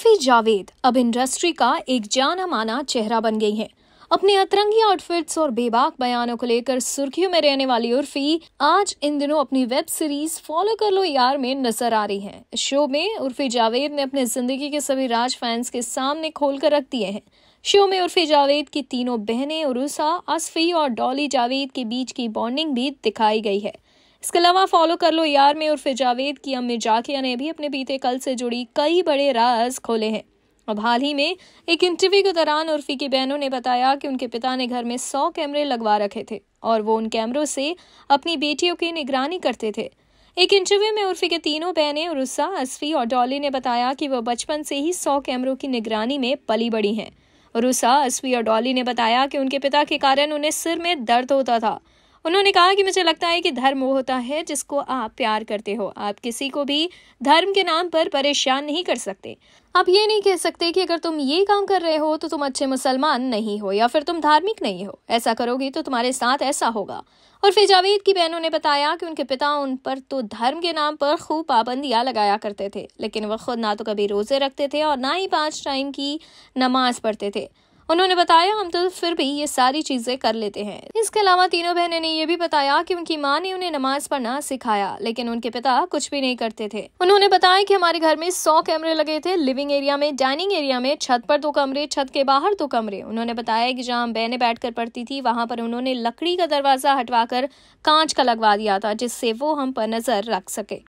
उर्फी जावेद अब इंडस्ट्री का एक जाना माना चेहरा बन गई हैं। अपने अतरंगी आउटफिट्स और बेबाक बयानों को लेकर सुर्खियों में रहने वाली उर्फी आज इन दिनों अपनी वेब सीरीज फॉलो कर लो यार में नजर आ रही हैं। शो में उर्फी जावेद ने अपने जिंदगी के सभी राज फैंस के सामने खोल कर रख दिए हैं शो में उर्फी जावेद की तीनों बहनें उर्सा असफी और डॉली जावेद के बीच की बॉन्डिंग भी दिखाई गई है इसके अलावा फॉलो कर लो यार में उर्फ जावेद की अम्मी जाकिया ने भी अपने बीते कल से जुड़ी कई बड़े राज खोले हैं अब हाल ही में एक इंटरव्यू के दौरान उर्फी की बहनों ने बताया कि उनके पिता ने घर में सौ कैमरे लगवा रखे थे और वो उन कैमरों से अपनी बेटियों की निगरानी करते थे एक इंटरव्यू में उर्फी के तीनों बहनें उर्सा असफी और डॉली ने बताया कि वो बचपन से ही सौ कैमरों की निगरानी में पली बड़ी हैं उर्सा असफी और डॉली ने बताया कि उनके पिता के कारण उन्हें सिर में दर्द होता था उन्होंने कहा कि मुझे लगता है कि धर्म वो होता है जिसको आप प्यार करते हो आप किसी को भी धर्म के नाम पर परेशान नहीं कर सकते आप ये नहीं कह सकते कि अगर तुम ये काम कर रहे हो तो तुम अच्छे मुसलमान नहीं हो या फिर तुम धार्मिक नहीं हो ऐसा करोगे तो तुम्हारे साथ ऐसा होगा और फिर जावेद की बहनों ने बताया कि उनके पिता उन पर तो धर्म के नाम पर खूब पाबंदियाँ लगाया करते थे लेकिन वह खुद ना तो कभी रोज़े रखते थे और ना ही पाँच टाइम की नमाज पढ़ते थे उन्होंने बताया हम तो फिर भी ये सारी चीजें कर लेते हैं इसके अलावा तीनों बहनों ने यह भी बताया कि उनकी माँ ने उन्हें नमाज पढ़ना सिखाया लेकिन उनके पिता कुछ भी नहीं करते थे उन्होंने बताया कि हमारे घर में सौ कैमरे लगे थे लिविंग एरिया में डाइनिंग एरिया में छत पर दो कमरे छत के बाहर दो कमरे उन्होंने बताया कि जहाँ बहने कर पढ़ती थी वहाँ पर उन्होंने लकड़ी का दरवाजा हटवा कांच का लगवा दिया था जिससे वो हम पर नजर रख सके